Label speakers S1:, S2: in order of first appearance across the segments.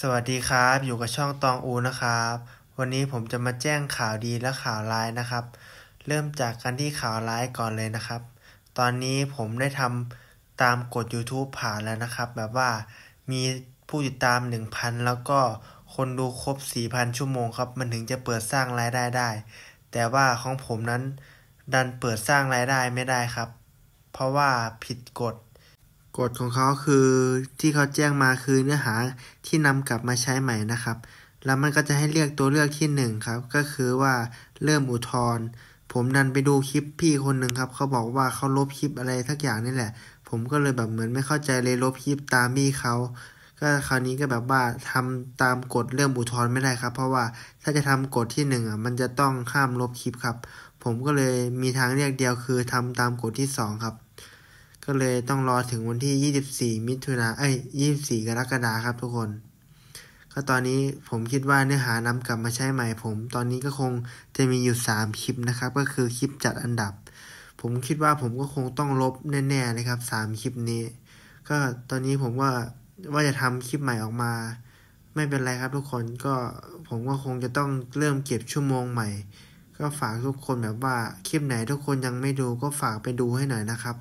S1: สวัสดีครับอยู่กับช่องตองอูนะครับ วันนี้ผมจะมาแจ้งข่าวดีและข่าวร้ายนะครับ เริ่มจากการที่ข่าวร้ายก่อนเลยนะครับ ตอนนี้ผมได้ทำตามกฎ YouTube ผ่านแล้วนะครับ แบบว่ามีผู้ติดตาม1,000แล้วก็คนดูครบ4,000 ชั่วโมงครับมันถึงจะเปิดสร้างรายได้ได้ แต่ว่าของผมนั้น ดันเปิดสร้างรายได้ไม่ได้ครับ เพราะว่าผิดกฎกฎของเขาคือที่เขาแจ้งมาคือเนื้อหาที่นำกลับมาใช้ใหม่นะครับ แล้วมันก็จะให้เลือกตัวเลือกที่หนึ่งครับ ก็คือว่าเริ่มอุทธรณ์ผมดันไปดูคลิปพี่คนหนึ่งครับเขาบอกว่าเขาลบคลิปอะไรทักอย่างนี่แหละ ผมก็เลยแบบเหมือนไม่เข้าใจเลยลบคลิปตามพี่เขาก็คราวนี้ก็แบบว่าทำตามกฎเริ่มอุทธรณ์ไม่ได้ครับ เพราะว่าถ้าจะทำกฎที่หนึ่งอ่ะมันจะต้องห้ามลบคลิปครับ ผมก็เลยมีทางเรียกเดียวคือ ทำตามกฎที่สองครับก็เลยต้องรอถึงวันที่ 24 มิถุนาเอ้ย 24 กรกฎาคมครับทุกคน ก็ตอนนี้ผมคิดว่าเนื้อหานำกลับมาใช้ใหม่ ผม ตอนนี้ก็คงจะมีอยู่ 3 คลิปนะครับ ก็คือคลิปจัดอันดับ ผมคิดว่าผมก็คงต้องลบแน่ๆนะครับ 3 คลิปนี้ ก็ตอนนี้ผมว่าว่าจะทำคลิปใหม่ออกมา ไม่เป็นไร ครับทุกคนก็ผมก็คงจะต้องเริ่มเก็บชั่วโมงใหม่ ก็ฝากทุกคนแบบว่าคลิปไหนทุกคนยังไม่ดูก็ฝากไปดูให้หน่อยนะครับ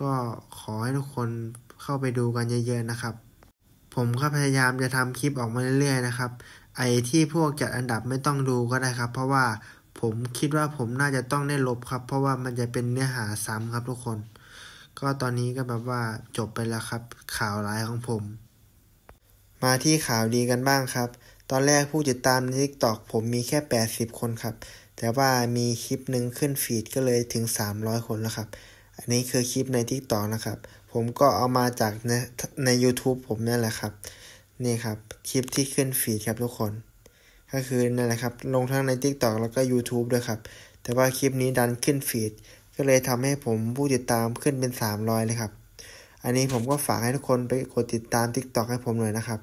S1: ก็ขอให้ทุกคนเข้าไปดูกันเยอะๆนะครับ ผมก็พยายามจะทำคลิปออกมาเรื่อยๆนะครับ ไอที่พวกจัดอันดับไม่ต้องดูก็ได้ครับ เพราะว่าผมคิดว่าผมน่าจะต้องได้ลบครับ เพราะว่ามันจะเป็นเนื้อหาซ้ำครับทุกคน ก็ตอนนี้ก็แบบว่าจบไปแล้วครับ ข่าวร้ายของผม มาที่ข่าวดีกันบ้างครับ ตอนแรกผู้ติดตาม ในทิกตอกผมมีแค่ 80 คนครับ แต่ว่ามีคลิปหนึ่งขึ้นฟีดก็เลยถึง300 คนแล้วครับอันนี้คือคลิปใน t ิ k t o k นะครับ ผมก็เอามาจากในใน u t u b e ผมนั่นแหละครับ นี่ครับคลิปที่ขึ้นฟีดครับทุกคน ก็คือนั่นแหละครับ ลงทั้งใน t ิ k t o k แล้วก็ YouTube ด้วยครับ แต่ว่าคลิปนี้ดันขึ้นฟีด ก็เลยทำให้ผมผู้ติดตามขึ้นเป็น 300 เลยครับ อันนี้ผมก็ฝากให้ทุกคนไปกดติดตาม t ิ k t o k ให้ผมหน่อยนะครับ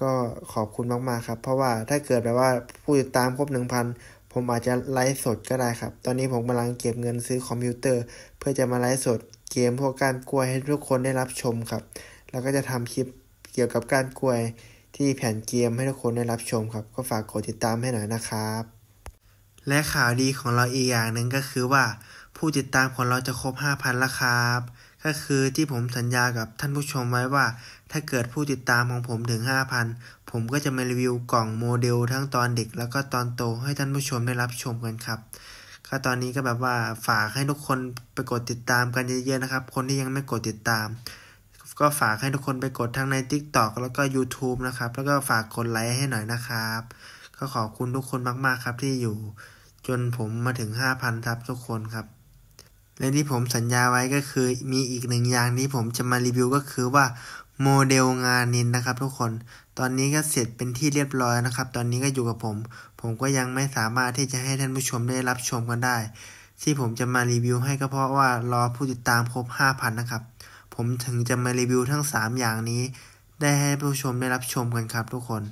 S1: ก็ขอบคุณมากๆครับ เพราะว่าถ้าเกิดแบบว่าผู้ติดตามครบ1,000ผมอาจจะไลฟ์สดก็ได้ครับ ตอนนี้ผมกำลังเก็บเงินซื้อคอมพิวเตอร์ เพื่อจะมาไลฟ์สด เกมพวกการกล้วยให้ทุกคนได้รับชมครับ แล้วก็จะทำคลิปเกี่ยวกับการกล้วยที่แผ่นเกมให้ทุกคนได้รับชมครับ ก็ฝากกดติดตามให้หน่อยนะครับ และข่าวดีของเราอีกอย่างหนึ่งก็คือว่า ผู้ติดตามของเราจะครบ5,000แล้วครับก็คือที่ผมสัญญากับท่านผู้ชมไว้ว่า ถ้าเกิดผู้ติดตามของผมถึง 5,000 ผมก็จะมารีวิวกล่องโมเดล ทั้งตอนเด็ก แล้วก็ตอนโตให้ท่านผู้ชมได้รับชมกันครับก็ตอนนี้ก็แบบว่าฝากให้ทุกคนไปกดติดตามกันเยอะๆนะครับคนที่ยังไม่กดติดตาม ก็ฝากให้ทุกคนไปกดทั้งใน TikTok แล้วก็ YouTube นะครับแล้วก็ฝากกดไลค์ให้หน่อยนะครับ ก็ขอบคุณทุกคนมากๆครับที่อยู่ จนผมมาถึง5,000ครับทุกคนครับและที่ผมสัญญาไว้ก็คือมีอีกหนึ่งอย่างที่ผมจะมารีวิวก็คือว่าโมเดลงานนินนะครับทุกคน ตอนนี้ก็เสร็จเป็นที่เรียบร้อยนะครับตอนนี้ก็อยู่กับผม ผมก็ยังไม่สามารถที่จะให้ท่านผู้ชมได้รับชมกันได้ ที่ผมจะมารีวิว ให้ก็เพราะว่ารอผู้ติดตามครบ5,000นะครับผมถึงจะมารีวิวทั้ง 3 อย่างนี้ ได้ให้ผู้ชมได้รับชมกันครับทุกคน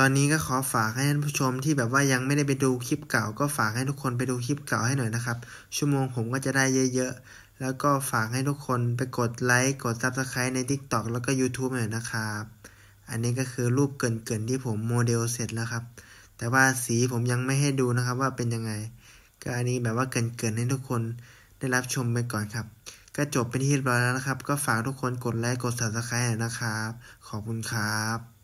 S1: ตอนนี้ก็ขอฝากให้ท่านผู้ชมที่แบบว่ายังไม่ได้ไปดูคลิปเก่า ก็ฝากให้ทุกคนไปดูคลิปเก่าให้หน่อยนะครับ ชั่วโมงผมก็จะได้เยอะๆแล้วก็ฝากให้ทุกคนไปกดไลค์กด Subscribe ใน TikTok แล้วก็ YouTube หน่อยนะครับ อันนี้ก็คือรูปเกินๆที่ผมโมเดลเสร็จแล้วครับแต่ว่าสีผมยังไม่ให้ดูนะครับว่าเป็นยังไงก็อันนี้แบบว่าเกินๆให้ทุกคนได้รับชมไปก่อนครับก็จบเป็นที่เรียบร้อยแล้วนะครับ ก็ฝากทุกคนกดไลค์กด Subscribe นะครับ ขอบคุณครับ